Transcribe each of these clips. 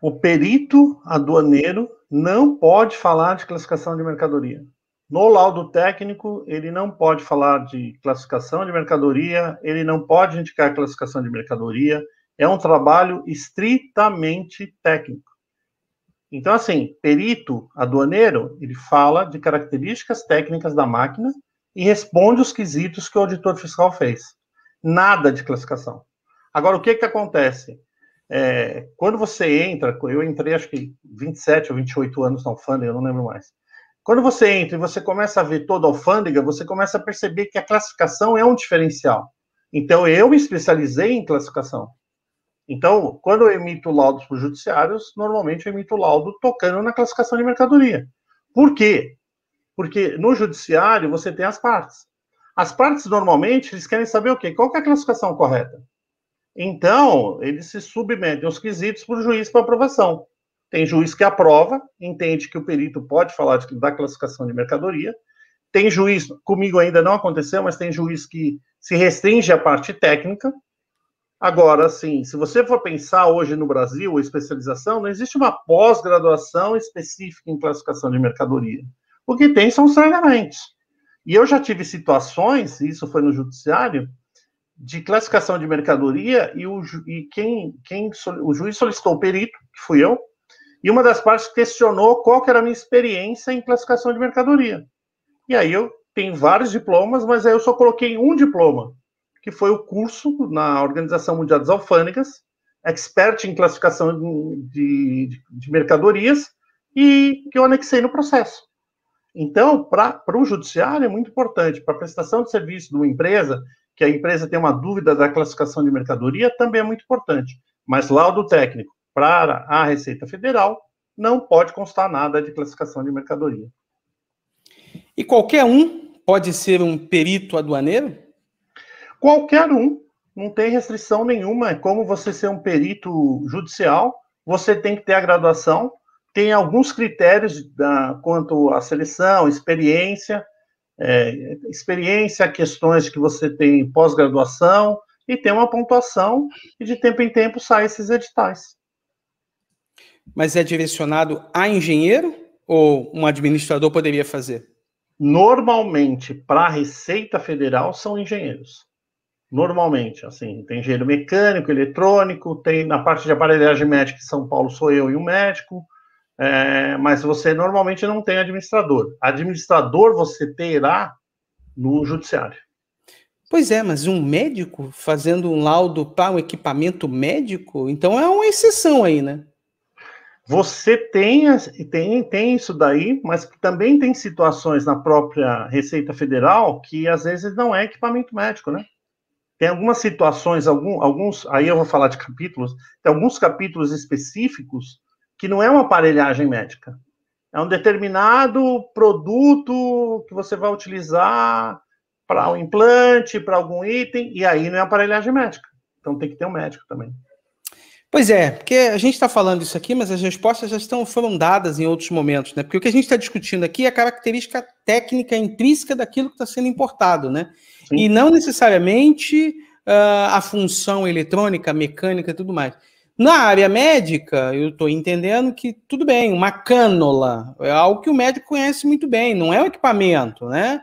o perito aduaneiro não pode falar de classificação de mercadoria. No laudo técnico, ele não pode falar de classificação de mercadoria, ele não pode indicar classificação de mercadoria. É um trabalho estritamente técnico. Então, assim, perito aduaneiro, ele fala de características técnicas da máquina e responde os quesitos que o auditor fiscal fez. Nada de classificação. Agora, o que, que acontece? É, quando você entra, eu entrei acho que 27 ou 28 anos na alfândega, não lembro mais. Quando você entra e você começa a ver toda a alfândega, você começa a perceber que a classificação é um diferencial. Então, eu me especializei em classificação. Então, quando eu emito laudos para os judiciários, normalmente eu emito laudo tocando na classificação de mercadoria. Por quê? Porque no judiciário você tem as partes. As partes, normalmente, eles querem saber o quê? Qual que é a classificação correta? Então, eles se submetem aos quesitos para o juiz para aprovação. Tem juiz que aprova, entende que o perito pode falar de, da classificação de mercadoria. Tem juiz, comigo ainda não aconteceu, mas tem juiz que se restringe à parte técnica. Agora, sim, se você for pensar hoje no Brasil, a especialização, não existe uma pós-graduação específica em classificação de mercadoria. O que tem são os treinamentos. E eu já tive situações, e isso foi no judiciário, de classificação de mercadoria e, o, e quem, quem o juiz solicitou o perito, que fui eu, e uma das partes questionou qual que era a minha experiência em classificação de mercadoria. E aí eu tenho vários diplomas, mas aí eu só coloquei um diploma, que foi o curso na Organização Mundial das Alfândegas, expert em classificação de, de, de mercadorias, e que eu anexei no processo. Então, para o judiciário é muito importante, para a prestação de serviço de uma empresa, que a empresa tem uma dúvida da classificação de mercadoria também é muito importante. Mas laudo técnico para a Receita Federal não pode constar nada de classificação de mercadoria. E qualquer um pode ser um perito aduaneiro? Qualquer um, não tem restrição nenhuma. É como você ser um perito judicial, você tem que ter a graduação, tem alguns critérios da, quanto à seleção, experiência, é, experiência, questões que você tem pós-graduação e tem uma pontuação e de tempo em tempo saem esses editais. Mas é direcionado a engenheiro ou um administrador poderia fazer? Normalmente, para a Receita Federal, são engenheiros. Normalmente, assim, tem engenheiro mecânico, eletrônico, tem na parte de aparelhagem médica, em São Paulo sou eu e um médico, é, mas você normalmente não tem administrador. Administrador você terá no judiciário. Pois é, mas um médico fazendo um laudo para um equipamento médico, então é uma exceção aí, né? Você tem, tem, tem isso daí, mas também tem situações na própria Receita Federal que às vezes não é equipamento médico, né? Tem algumas situações, algum, alguns, aí eu vou falar de capítulos, tem alguns capítulos específicos que não é uma aparelhagem médica. É um determinado produto que você vai utilizar para um implante, para algum item, e aí não é aparelhagem médica. Então tem que ter um médico também. Pois é, porque a gente está falando isso aqui, mas as respostas já estão, foram dadas em outros momentos, né? Porque o que a gente está discutindo aqui é a característica técnica intrínseca daquilo que está sendo importado, né? Sim. E não necessariamente uh, a função eletrônica, mecânica e tudo mais. Na área médica, eu estou entendendo que tudo bem, uma cânula é algo que o médico conhece muito bem, não é um equipamento, né?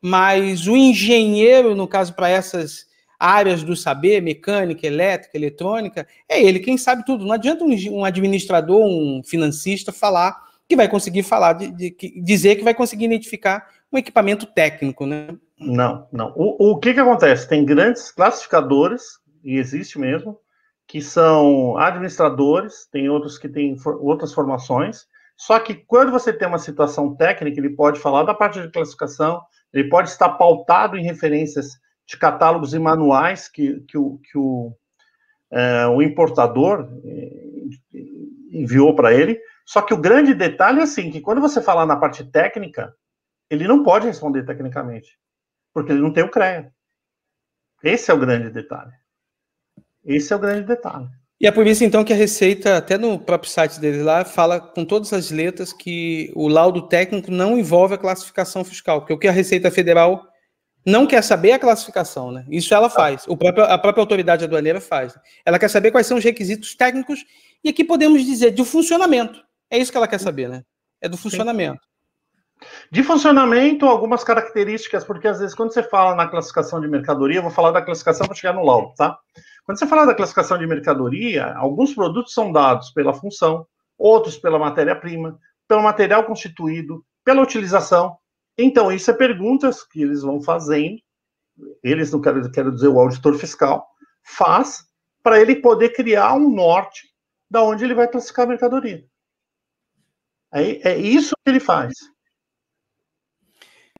Mas o engenheiro, no caso, para essas áreas do saber, mecânica, elétrica, eletrônica, é ele quem sabe tudo. Não adianta um, administrador, um financista falar que vai conseguir falar, de, de dizer que vai conseguir identificar um equipamento técnico, né? Não, não. O, o que, que acontece? Tem grandes classificadores, e existe mesmo, que são administradores, tem outros que têm for, outras formações. Só que quando você tem uma situação técnica, ele pode falar da parte de classificação, ele pode estar pautado em referências de catálogos e manuais que, que, o, que o, é, o importador é, enviou para ele. Só que o grande detalhe é assim, que quando você falar na parte técnica, ele não pode responder tecnicamente, porque ele não tem o CREA. Esse é o grande detalhe. Esse é o grande detalhe. E é por isso, então, que a Receita, até no próprio site dele lá, fala com todas as letras que o laudo técnico não envolve a classificação fiscal, porque o que a Receita Federal não quer saber é a classificação, né? Isso ela faz, o próprio, a própria autoridade aduaneira faz. Ela quer saber quais são os requisitos técnicos e aqui podemos dizer de funcionamento. É isso que ela quer saber, né? É do funcionamento. De funcionamento, algumas características, porque às vezes quando você fala na classificação de mercadoria, eu vou falar da classificação para chegar no laudo, tá? Quando você fala da classificação de mercadoria, alguns produtos são dados pela função, outros pela matéria-prima, pelo material constituído, pela utilização. Então, isso é perguntas que eles vão fazendo, eles, não quero, quero dizer o auditor fiscal, faz para ele poder criar um norte da onde ele vai classificar a mercadoria. Aí, é isso que ele faz.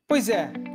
Pois é,